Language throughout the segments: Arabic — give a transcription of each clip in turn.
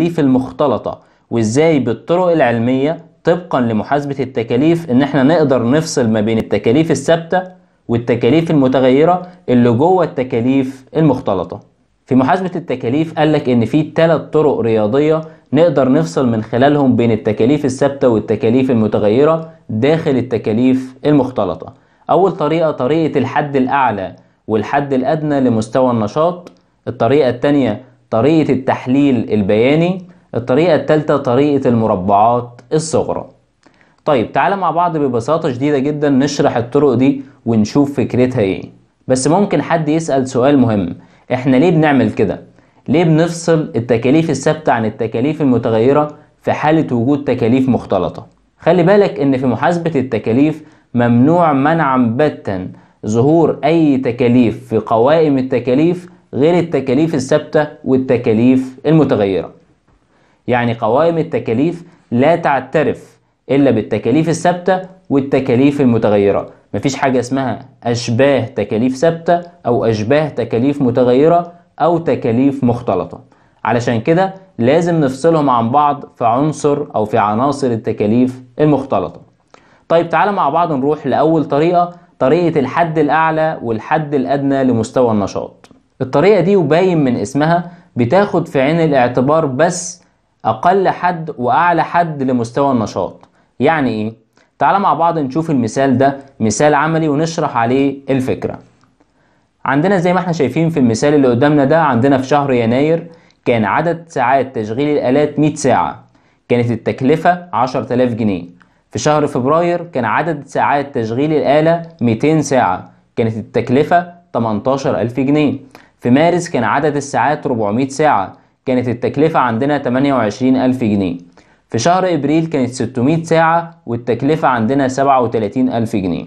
التكاليف المختلطة وازاي بالطرق العلمية طبقا لمحاسبة التكاليف ان احنا نقدر نفصل ما بين التكاليف الثابتة والتكاليف المتغيرة اللي جوه التكاليف المختلطة في محاسبة التكاليف قالك ان في ثلاث طرق رياضية نقدر نفصل من خلالهم بين التكاليف الثابتة والتكاليف المتغيرة داخل التكاليف المختلطة اول طريقة طريقة الحد الاعلى والحد الادنى لمستوى النشاط الطريقة الثانية طريقة التحليل البياني الطريقة التالتة طريقة المربعات الصغرى طيب تعالى مع بعض ببساطة شديدة جدا نشرح الطرق دي ونشوف فكرتها ايه بس ممكن حد يسأل سؤال مهم احنا ليه بنعمل كده ليه بنفصل التكاليف الثابتة عن التكاليف المتغيرة في حالة وجود تكاليف مختلطة خلي بالك ان في محاسبة التكاليف ممنوع منعا باتا ظهور اي تكاليف في قوائم التكاليف غير التكاليف الثابتة والتكاليف المتغيرة يعني قوائم التكاليف لا تعترف إلا بالتكاليف الثابتة والتكاليف المتغيرة مفيش حاجة اسمها أشباه تكاليف ثابتة أو أشباه تكاليف متغيرة أو تكاليف مختلطة علشان كده لازم نفصلهم عن بعض في عنصر أو في عناصر التكاليف المختلطة طيب تعالى مع بعض نروح لأول طريقة طريقة الحد الأعلى والحد الأدنى لمستوى النشاط الطريقة دي وباين من اسمها بتاخد في عين الاعتبار بس أقل حد وأعلى حد لمستوى النشاط يعني إيه؟ تعالى مع بعض نشوف المثال ده مثال عملي ونشرح عليه الفكرة عندنا زي ما احنا شايفين في المثال اللي قدامنا ده عندنا في شهر يناير كان عدد ساعات تشغيل الآلات 100 ساعة كانت التكلفة 10000 جنيه في شهر فبراير كان عدد ساعات تشغيل الآلة 200 ساعة كانت التكلفة 18000 جنيه في مارس كان عدد الساعات 400 ساعة كانت التكلفة عندنا 28000 جنيه في شهر إبريل كانت 600 ساعة والتكلفة عندنا 37000 جنيه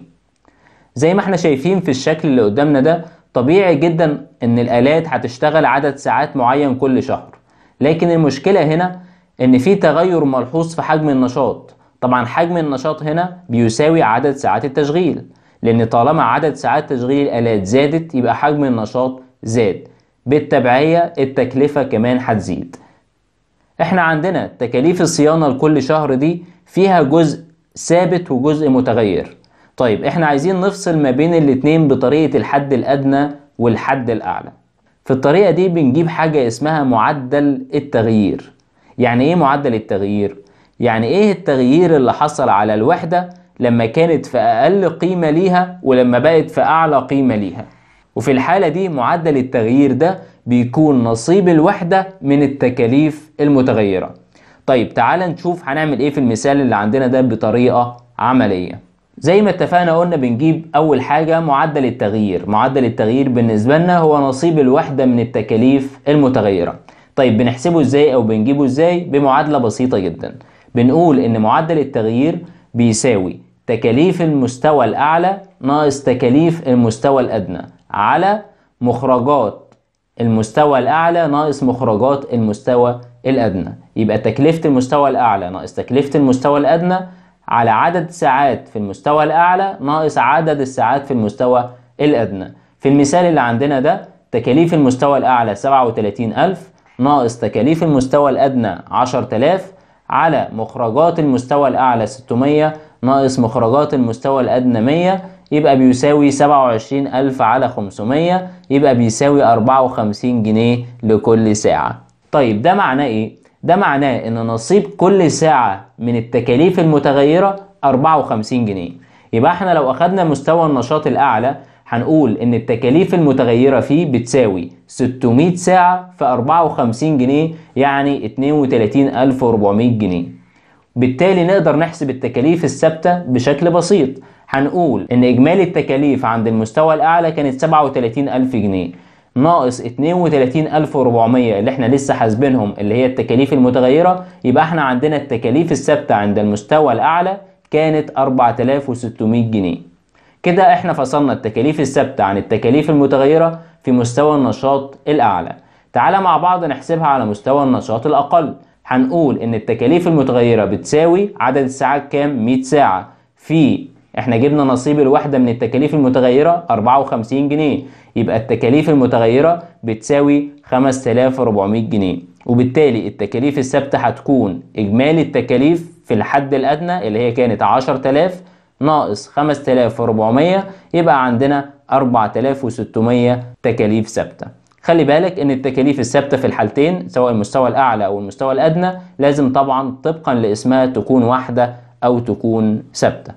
زي ما احنا شايفين في الشكل اللي قدامنا ده طبيعي جدا ان الآلات هتشتغل عدد ساعات معين كل شهر لكن المشكلة هنا ان في تغير ملحوظ في حجم النشاط طبعا حجم النشاط هنا بيساوي عدد ساعات التشغيل لأن طالما عدد ساعات تشغيل الآلات زادت يبقى حجم النشاط زاد بالتبعية التكلفة كمان هتزيد احنا عندنا تكاليف الصيانة لكل شهر دي فيها جزء ثابت وجزء متغير طيب احنا عايزين نفصل ما بين الاتنين بطريقة الحد الأدنى والحد الأعلى في الطريقة دي بنجيب حاجة اسمها معدل التغيير يعني ايه معدل التغيير؟ يعني ايه التغيير اللي حصل على الوحدة لما كانت في أقل قيمة ليها ولما بقت في أعلى قيمة ليها وفي الحالة دي معدل التغيير ده بيكون نصيب الوحدة من التكاليف المتغيرة طيب تعال نشوف هنعمل ايه في المثال اللي عندنا ده بطريقة عملية زي ما اتفقنا قلنا بنجيب اول حاجة معدل التغيير معدل التغيير بالنسبة لنا هو نصيب الوحدة من التكاليف المتغيرة طيب بنحسبه ازاي او بنجيبه ازاي بمعادلة بسيطة جدا بنقول ان معدل التغيير بيساوي تكاليف المستوى الأعلى ناقص تكاليف المستوى الأدنى على مخرجات المستوى الأعلى ناقص مخرجات المستوى الأدنى يبقى تكلفة المستوى الأعلى ناقص تكلفة المستوى الأدنى على عدد ساعات في المستوى الأعلى ناقص عدد الساعات في المستوى الأدنى في المثال اللي عندنا ده تكاليف المستوى الأعلى 37000 ناقص تكاليف المستوى الأدنى 10000 على مخرجات المستوى الأعلى 600 ناقص مخرجات المستوى الأدنى 100 يبقى بيساوي 27000 على 500 يبقى بيساوي 54 جنيه لكل ساعة طيب ده معناه إيه؟ ده معناه إن نصيب كل ساعة من التكاليف المتغيرة 54 جنيه يبقى احنا لو أخدنا مستوى النشاط الأعلى هنقول إن التكاليف المتغيرة فيه بتساوي 600 ساعة في 54 جنيه يعني 32400 جنيه بالتالي نقدر نحسب التكاليف الثابتة بشكل بسيط هنقول إن إجمالي التكاليف عند المستوى الأعلى كانت 37000 جنيه ناقص 32400 اللي احنا لسه حاسبينهم اللي هي التكاليف المتغيرة يبقى احنا عندنا التكاليف الثابتة عند المستوى الأعلى كانت 4600 جنيه كده احنا فصلنا التكاليف الثابتة عن التكاليف المتغيرة في مستوى النشاط الأعلى تعال مع بعض نحسبها على مستوى النشاط الأقل هنقول ان التكاليف المتغيره بتساوي عدد الساعات كام 100 ساعه في احنا جبنا نصيب الواحده من التكاليف المتغيره 54 جنيه يبقى التكاليف المتغيره بتساوي 5400 جنيه وبالتالي التكاليف الثابته هتكون اجمالي التكاليف في الحد الادنى اللي هي كانت 10000 ناقص 5400 يبقى عندنا 4600 تكاليف ثابته خلي بالك ان التكاليف الثابته في الحالتين سواء المستوى الاعلى او المستوى الادنى لازم طبعا طبقا لاسمها تكون واحده او تكون ثابته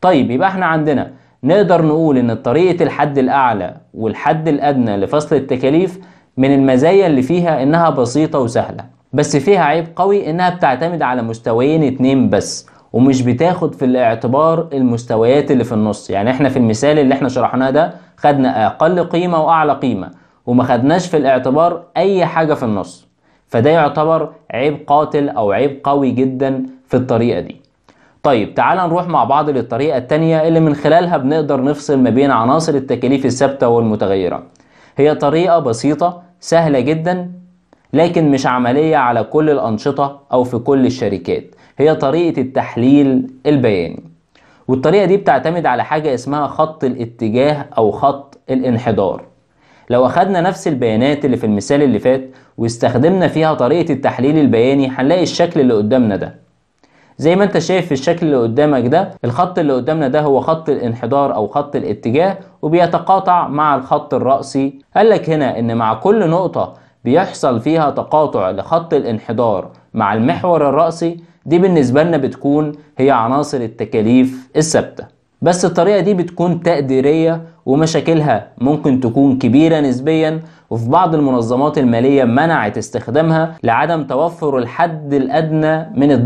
طيب يبقى احنا عندنا نقدر نقول ان طريقه الحد الاعلى والحد الادنى لفصل التكاليف من المزايا اللي فيها انها بسيطه وسهله بس فيها عيب قوي انها بتعتمد على مستويين اتنين بس ومش بتاخد في الاعتبار المستويات اللي في النص يعني احنا في المثال اللي احنا شرحناه ده خدنا اقل قيمه واعلى قيمه وما خدناش في الاعتبار اي حاجه في النص فده يعتبر عيب قاتل او عيب قوي جدا في الطريقه دي طيب تعال نروح مع بعض للطريقه الثانيه اللي من خلالها بنقدر نفصل ما بين عناصر التكاليف الثابته والمتغيره هي طريقه بسيطه سهله جدا لكن مش عمليه على كل الانشطه او في كل الشركات هي طريقه التحليل البياني والطريقه دي بتعتمد على حاجه اسمها خط الاتجاه او خط الانحدار لو أخدنا نفس البيانات اللي في المثال اللي فات واستخدمنا فيها طريقة التحليل البياني هنلاقي الشكل اللي قدامنا ده زي ما انت شايف في الشكل اللي قدامك ده الخط اللي قدامنا ده هو خط الانحدار او خط الاتجاه وبيتقاطع مع الخط الرأسي قال لك هنا ان مع كل نقطة بيحصل فيها تقاطع لخط الانحدار مع المحور الرأسي دي بالنسبة لنا بتكون هي عناصر التكاليف الثابتة بس الطريقة دي بتكون تقديرية ومشاكلها ممكن تكون كبيرة نسبيا وفي بعض المنظمات المالية منعت استخدامها لعدم توفر الحد الأدنى من الدقة